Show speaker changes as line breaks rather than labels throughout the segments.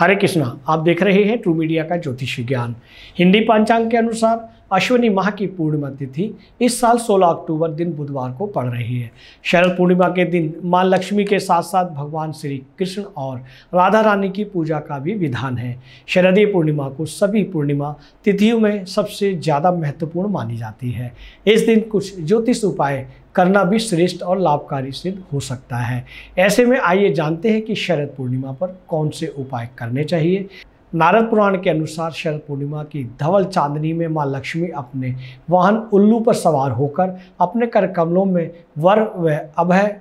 हरे कृष्णा आप देख रहे हैं ट्रू मीडिया का ज्योतिष विज्ञान हिंदी पंचांग के अनुसार अश्वनी माह की पूर्णिमा तिथि इस साल 16 अक्टूबर दिन बुधवार को पड़ रही है शरद पूर्णिमा के दिन मां लक्ष्मी के साथ साथ भगवान श्री कृष्ण और राधा रानी की पूजा का भी विधान है शरदीय पूर्णिमा को सभी पूर्णिमा तिथियों में सबसे ज़्यादा महत्वपूर्ण मानी जाती है इस दिन कुछ ज्योतिष उपाय करना भी श्रेष्ठ और लाभकारी सिद्ध हो सकता है ऐसे में आइए जानते हैं कि शरद पूर्णिमा पर कौन से उपाय करने चाहिए नारद पुराण के अनुसार शरद पूर्णिमा की धवल चांदनी में मां लक्ष्मी अपने वाहन उल्लू पर सवार होकर अपने कर कमलों में वर व अभय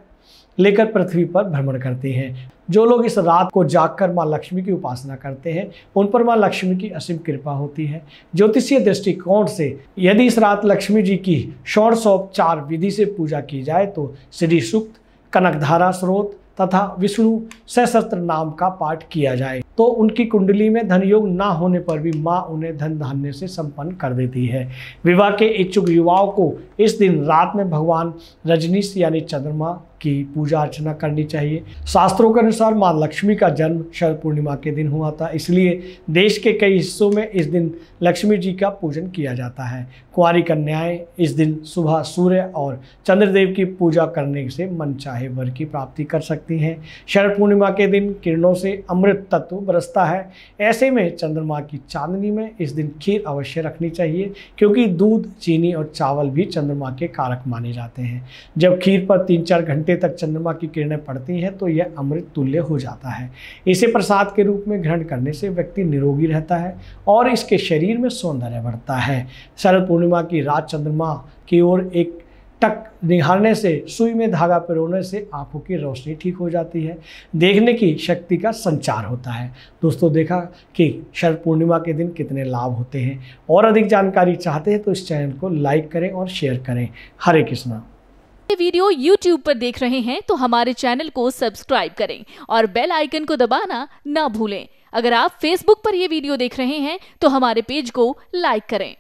लेकर पृथ्वी पर भ्रमण करते हैं जो लोग इस रात को जागकर माँ लक्ष्मी की उपासना करते हैं उन पर माँ लक्ष्मी की असीम कृपा होती है ज्योतिषीय दृष्टिकोण से यदि इस रात लक्ष्मी जी की चार विधि से पूजा की जाए तो श्री सूक्त कनकधारा स्रोत तथा विष्णु सहस्त्र नाम का पाठ किया जाए तो उनकी कुंडली में धन योग ना होने पर भी माँ उन्हें धन धान्य से संपन्न कर देती है विवाह के इच्छुक युवाओं को इस दिन रात में भगवान रजनीश यानी चंद्रमा की पूजा अर्चना करनी चाहिए शास्त्रों के अनुसार माँ लक्ष्मी का जन्म शरद पूर्णिमा के दिन हुआ था इसलिए देश के कई हिस्सों में इस दिन लक्ष्मी जी का पूजन किया जाता है कुंवारी कन्याएं इस दिन सुबह सूर्य और चंद्रदेव की पूजा करने से मन चाहे वर की प्राप्ति कर सकती सकती हैं शरद पूर्णिमा के दिन किरणों से अमृत तत्व बरसता है ऐसे में चंद्रमा की चांदनी में इस दिन खीर अवश्य रखनी चाहिए क्योंकि दूध चीनी और चावल भी चंद्रमा के कारक माने जाते हैं जब खीर पर तीन चार घंटे तक चंद्रमा की किरणें पड़ती हैं तो यह अमृत तुल्य हो जाता है इसे प्रसाद के रूप में ग्रहण करने से व्यक्ति निरोगी रहता है और इसके शरीर में सौंदर्य बढ़ता है शरद पूर्णिमा की रात चंद्रमा की ओर एक टक निहारने से सुई में धागा पिरोने से आंखों की रोशनी ठीक हो जाती है देखने की शक्ति का संचार होता है दोस्तों देखा कि शरद पूर्णिमा के दिन कितने लाभ होते हैं और अधिक जानकारी चाहते हैं तो इस चैनल को लाइक करें और शेयर करें हरे कृष्णा ये वीडियो YouTube पर देख रहे हैं तो हमारे चैनल को सब्सक्राइब करें और बेल आइकन को दबाना ना भूलें अगर आप Facebook पर यह वीडियो देख रहे हैं तो हमारे पेज को लाइक करें